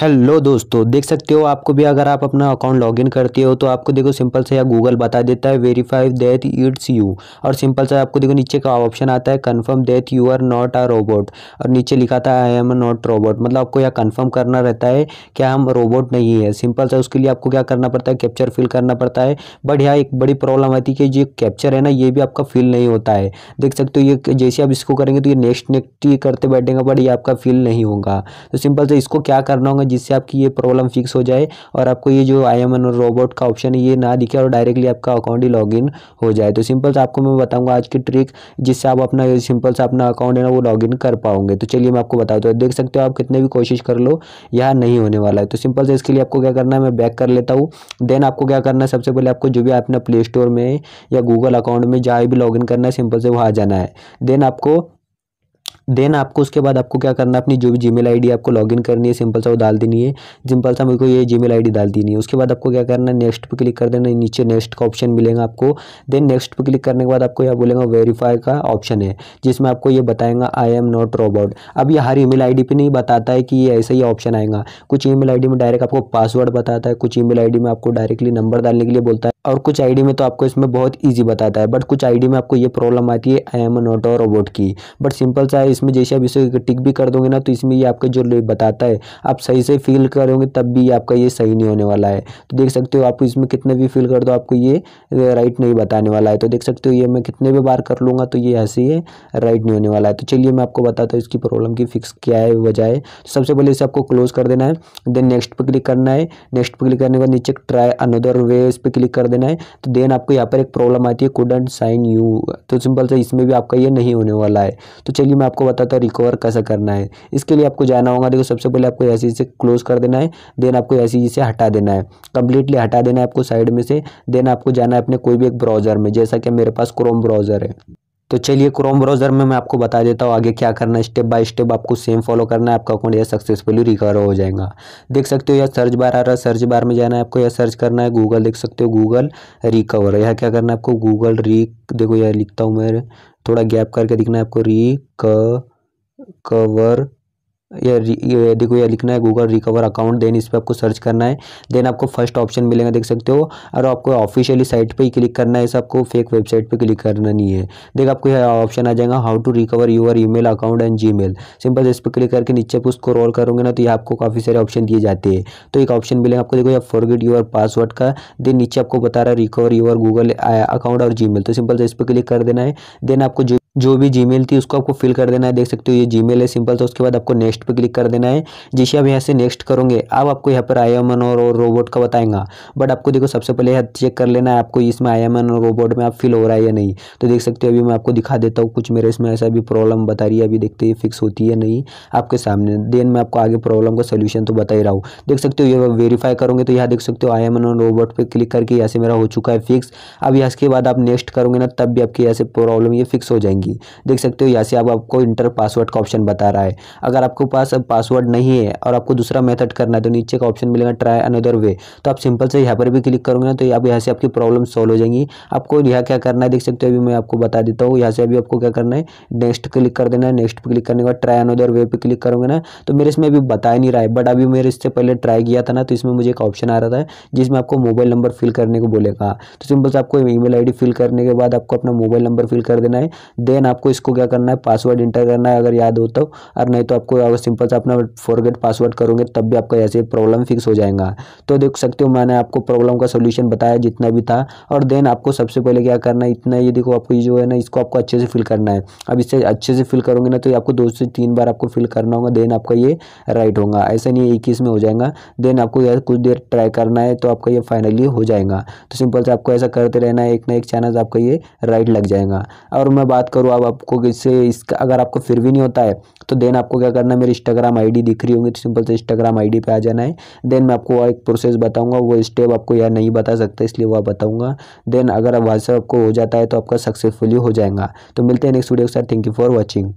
hello दोस्तों देख सकते हो आपको भी अगर आप अपना अकाउंट लॉगिन करते हो तो आपको देखो सिंपल से या गूगल बता देता है वेरीफाई दैट इट्स यू और सिंपल से आपको देखो नीचे का ऑप्शन आता है confirm that you are not a robot और नीचे लिखा था आई एम नॉट रोबोट मतलब आपको यह कंफर्म करना रहता है कि हम रोबोट नहीं है सिंपल सा उसके लिए आपको क्या करना पड़ता है कैप्चर फिल करना पड़ता है बट यहाँ एक बड़ी प्रॉब्लम आती है कि ये कैप्चर है ना ये भी आपका फिल नहीं होता है देख सकते हो ये जैसे आप इसको करेंगे तो ये नेक्स्ट नेक्स्ट करते बैठेंगे बट ये आपका फिल नहीं होगा तो सिंपल से इसको क्या करना होगा जिससे आपकी ये प्रॉब्लम फिक्स हो जाए और आपको ये जो आई एम एन रोबोट का ऑप्शन है ये ना दिखे और डायरेक्टली आपका अकाउंट ही लॉगिन हो जाए तो सिंपल से आपको मैं बताऊंगा आज की ट्रिक जिससे आप अपना सिंपल से अपना अकाउंट है ना वो लॉगिन कर पाओगे तो चलिए मैं आपको बताऊँ तो देख सकते हो आप कितने भी कोशिश कर लो यहाँ नहीं होने वाला है तो सिंपल से इसके लिए आपको क्या करना है मैं बैक कर लेता हूँ देन आपको क्या करना है सबसे पहले आपको जो भी अपना प्ले स्टोर में या गूगल अकाउंट में जहाँ भी लॉगिन करना है सिंपल से वहाँ जाना है देन आपको देन आपको उसके बाद आपको क्या करना है अपनी जो भी जीमेल आईडी आपको लॉगिन करनी है सिंपल सा वो डाल देनी है सिंपल सा मेरे को ये जीमेल आईडी डाल देनी है उसके बाद आपको क्या करना है नेक्स्ट पर क्लिक कर देना नीचे नेक्स्ट का ऑप्शन मिलेगा आपको देन नेक्स्ट पर क्लिक करने के बाद आपको यहाँ बोलेगा वेरीफाई का ऑप्शन है जिसमें आपको ये बताएगा आई एम नॉट रोबोट अब ये हर ईमेल आईडी पे नहीं बताता है कि ये ऐसा ही ऑप्शन आएगा कुछ ईमेल आईडी में डायरेक्ट आपको पासवर्ड बताता है कुछ ईमेल आईडी में आपको डायरेक्टली नंबर डालने के लिए बोलता है और कुछ आईडी में तो आपको इसमें बहुत ईजी बताता है बट कुछ आईडी में आपको ये प्रॉब्लम आती है आई एम नॉट और रोबोट की बट सिंपल सा है इसमें जैसे आप इसे टिक भी कर दोगे ना तो इसमें ये आपके जो बताता है आप सही से फील करोगे तब भी आपका ये सही नहीं होने वाला है तो देख सकते हो आप इसमें कितने भी फील कर दो आपको ये राइट नहीं बताने वाला है तो देख सकते हो ये मैं कितने भी बार कर लूँगा तो ये ऐसे ही राइट नहीं होने वाला है तो चलिए मैं आपको बताता हूँ इसकी प्रॉब्लम की फिक्स क्या है वजह है तो सबसे पहले इसे आपको क्लोज कर देना है देन नेक्स्ट पर क्लिक करना है नेक्स्ट पर क्लिक करने के बाद नीचे ट्राई अनदर वे इस पर क्लिक कर छोड़ देना है तो देन आपको यहाँ पर एक प्रॉब्लम आती है कूड एंड साइन यू तो सिंपल से इसमें भी आपका ये नहीं होने वाला है तो चलिए मैं आपको बताता हूँ रिकवर कैसा करना है इसके लिए आपको जाना होगा देखो सबसे पहले आपको ऐसी इसे क्लोज कर देना है देन आपको ऐसी इसे हटा देना है कंप्लीटली हटा देना है आपको साइड में से देन आपको जाना है अपने कोई भी एक ब्राउज़र में जैसा कि मेरे पास क्रोम ब्राउज़र है तो चलिए क्रोम ब्राउज़र में मैं आपको बता देता हूँ आगे क्या करना है स्टेप बाय स्टेप आपको सेम फॉलो करना है आपका अकाउंट यह सक्सेसफुली रिकवर हो जाएगा देख सकते हो यह सर्च बार आ रहा है सर्च बार में जाना है आपको यह सर्च करना है गूगल देख सकते हो गूगल रिकवर यह क्या करना है आपको गूगल री देखो यह लिखता हूँ मैं थोड़ा गैप करके दिखना है आपको रिकवर ये, ये देखो ये लिखना है गूगल रिकवर अकाउंट देन इस पर आपको सर्च करना है देन आपको फर्स्ट ऑप्शन मिलेगा देख सकते हो और आपको ऑफिशियली साइट पे ही क्लिक करना है इस आपको फेक वेबसाइट पे क्लिक करना नहीं है देख आपको यह ऑप्शन आ जाएगा how to recover your email account and जी सिंपल इस पर क्लिक करके नीचे उसको रोल करोगे ना तो ये आपको काफ़ी सारे ऑप्शन दिए जाते हैं तो एक ऑप्शन मिलेगा आपको देखो या फॉरगेट यूर पासवर्ड का देन नीचे आपको बता रहा है रिकवर यूर गूगल अकाउंट और जी तो सिंपल इस पर क्लिक कर देना है देन आपको जो जो भी जी थी उसको आपको फिल कर देना है देख सकते हो ये जी है सिंपल तो उसके बाद आपको नेक्स्ट नेक्स्ट पर क्लिक कर देना है जैसे आप यहाँ से नेक्स्ट करोगे अब आपको यहाँ पर आई एम एन और रोबोट का बताएंगा बट आपको देखो सबसे पहले यहाँ चेक कर लेना है आपको इसमें आई एम एन और रोबोट में आप फिल हो रहा है या नहीं तो देख सकते हो अभी मैं आपको दिखा देता हूँ कुछ मेरे इसमें ऐसा भी प्रॉब्लम बता रही है अभी देखते हैं फिक्स होती है नहीं आपके सामने देन मैं आपको आगे प्रॉब्लम का सोल्यूशन तो बता ही रहा हूँ देख सकते हो ये वेरीफाई करोगे तो यहाँ देख सकते हो आई एम एन और रोबोट पर क्लिक करके यहाँ से मेरा हो चुका है फिक्स अब यहाँ के बाद आप नेक्स्ट करोगे ना तब भी आपकी यहाँ से प्रॉब्लम ये फिक्स हो जाएंगी देख सकते हो यहाँ से अब आपको इंटर पासवर्ड का ऑप्शन बता रहा है अगर आपको पास अब पासवर्ड नहीं है और आपको दूसरा मेथड करना है तो नीचे का ऑप्शन मिलेगा ट्राई अनदर वे तो आप सिंपल से यहाँ पर भी क्लिक करोगे ना तो आप यहाँ से आपकी प्रॉब्लम सॉल्व हो जाएंगी आपको यहाँ क्या करना है देख सकते हो अभी मैं आपको बता देता हूँ यहाँ से अभी आपको क्या करना है नेक्स्ट क्लिक कर देना है नेक्स्ट पर क्लिक करने के बाद ट्राई अनदर वे पर क्लिक करोगे ना तो मेरे इसमें अभी बता नहीं रहा है बट अभी मेरे इससे पहले ट्राई किया था ना तो इसमें मुझे एक ऑप्शन आ रहा था जिसमें आपको मोबाइल नंबर फिल करने को बोलेगा तो सिंपल से आपको ईमेल आईडी फिल करने के बाद आपको अपना मोबाइल नंबर फिल कर देना है देन आपको इसको क्या करना है पासवर्ड इंटर करना है अगर याद हो तो और नहीं तो आपको सिंपल सा अपना फॉरगेट पासवर्ड करोगे तब भी आपका ऐसे प्रॉब्लम फिक्स हो जाएगा तो देख सकते हो मैंने आपको प्रॉब्लम का सोल्यूशन बताया जितना भी था और देन आपको सबसे पहले क्या करना है इतना ये देखो आपको ये जो है ना इसको आपको अच्छे से फिल करना है अब इससे अच्छे से फिल करोगे ना तो आपको दो से तीन बार आपको फिल करना होगा देन आपका ये राइट होगा ऐसा नहीं इक्कीस में हो जाएगा देन आपको यार कुछ देर ट्राई करना है तो आपका ये फाइनली हो जाएगा तो सिंपल से आपको ऐसा करते रहना है एक ना एक चैनल आपका ये राइट लग जाएगा और मैं बात करूँ अब आपको इससे इसका अगर आपको फिर भी नहीं होता है तो देन आपको क्या करना है मेरे इंस्टाग्राम आईडी दिख रही होंगी तो सिंपल से इंस्टाग्राम आईडी पे आ जाना है देन मैं आपको एक प्रोसेस बताऊंगा वो स्टेप आपको यार नहीं बता सकता इसलिए वह बताऊंगा देन अगर व्हाट्सएप आपको हो जाता है तो आपका सक्सेसफुली हो जाएगा तो मिलते हैं नेक्स्ट वीडियो के साथ थैंक यू फॉर वॉचिंग